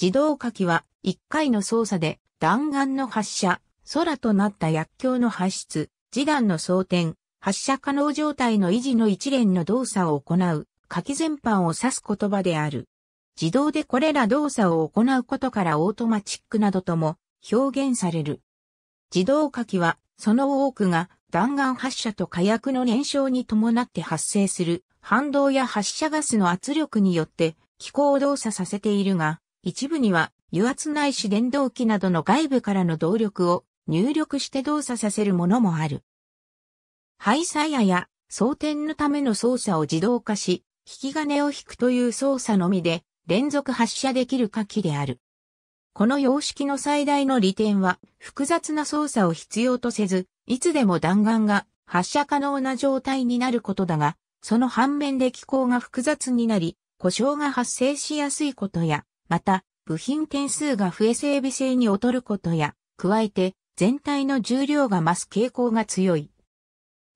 自動火器は1回の操作で弾丸の発射、空となった薬莢の発出、時弾の装填、発射可能状態の維持の一連の動作を行う、火器全般を指す言葉である。自動でこれら動作を行うことからオートマチックなどとも表現される。自動火器はその多くが弾丸発射と火薬の燃焼に伴って発生する反動や発射ガスの圧力によって気候を動作させているが、一部には油圧ないし電動機などの外部からの動力を入力して動作させるものもある。排載やや装填のための操作を自動化し、引き金を引くという操作のみで連続発射できる火器である。この様式の最大の利点は複雑な操作を必要とせず、いつでも弾丸が発射可能な状態になることだが、その反面で機構が複雑になり、故障が発生しやすいことや、また、部品点数が増え整備性に劣ることや、加えて、全体の重量が増す傾向が強い。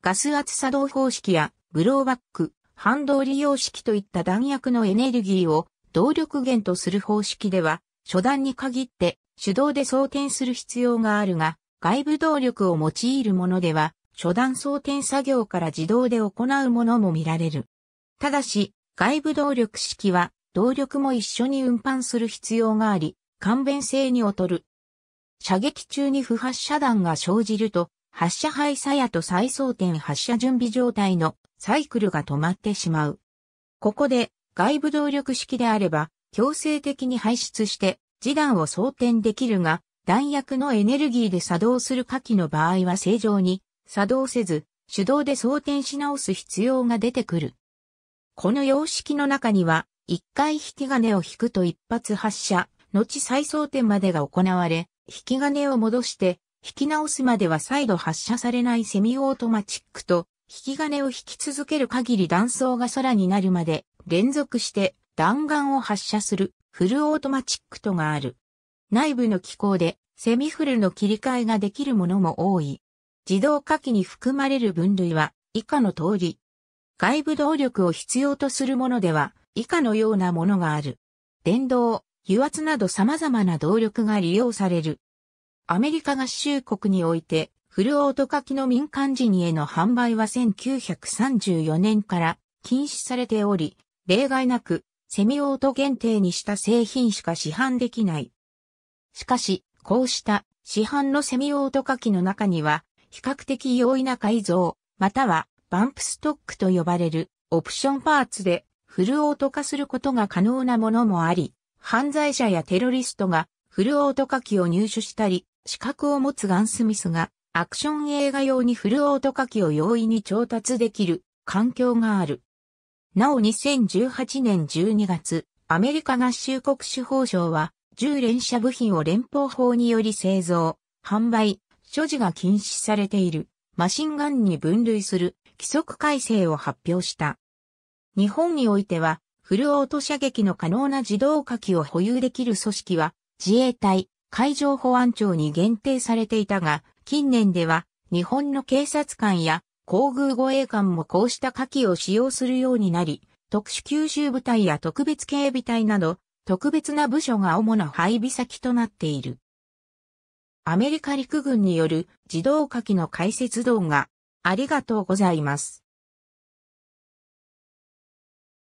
ガス圧作動方式や、ブローバック、反動利用式といった弾薬のエネルギーを動力源とする方式では、初段に限って手動で装填する必要があるが、外部動力を用いるものでは、初段装填作業から自動で行うものも見られる。ただし、外部動力式は動力も一緒に運搬する必要があり、勘弁性に劣る。射撃中に不発射弾が生じると、発射廃鞘やと再装填発射準備状態のサイクルが止まってしまう。ここで外部動力式であれば強制的に排出して示弾を装填できるが弾薬のエネルギーで作動する火器の場合は正常に作動せず手動で装填し直す必要が出てくる。この様式の中には一回引き金を引くと一発発射、後再装填までが行われ、引き金を戻して、引き直すまでは再度発射されないセミオートマチックと、引き金を引き続ける限り弾倉が空になるまで、連続して弾丸を発射する、フルオートマチックとがある。内部の機構で、セミフルの切り替えができるものも多い。自動火器に含まれる分類は、以下の通り。外部動力を必要とするものでは、以下のようなものがある。電動、油圧など様々な動力が利用される。アメリカ合衆国において、フルオート書きの民間人への販売は1934年から禁止されており、例外なくセミオート限定にした製品しか市販できない。しかし、こうした市販のセミオート書きの中には、比較的容易な改造、またはバンプストックと呼ばれるオプションパーツでフルオート化することが可能なものもあり、犯罪者やテロリストがフルオート化機を入手したり、資格を持つガンスミスがアクション映画用にフルオート化機を容易に調達できる環境がある。なお2018年12月、アメリカ合衆国司法省は、銃連射部品を連邦法により製造、販売、所持が禁止されているマシンガンに分類する規則改正を発表した。日本においては、フルオート射撃の可能な自動火器を保有できる組織は、自衛隊、海上保安庁に限定されていたが、近年では、日本の警察官や航空護衛官もこうした火器を使用するようになり、特殊吸収部隊や特別警備隊など、特別な部署が主な配備先となっている。アメリカ陸軍による自動火器の解説動画、ありがとうございます。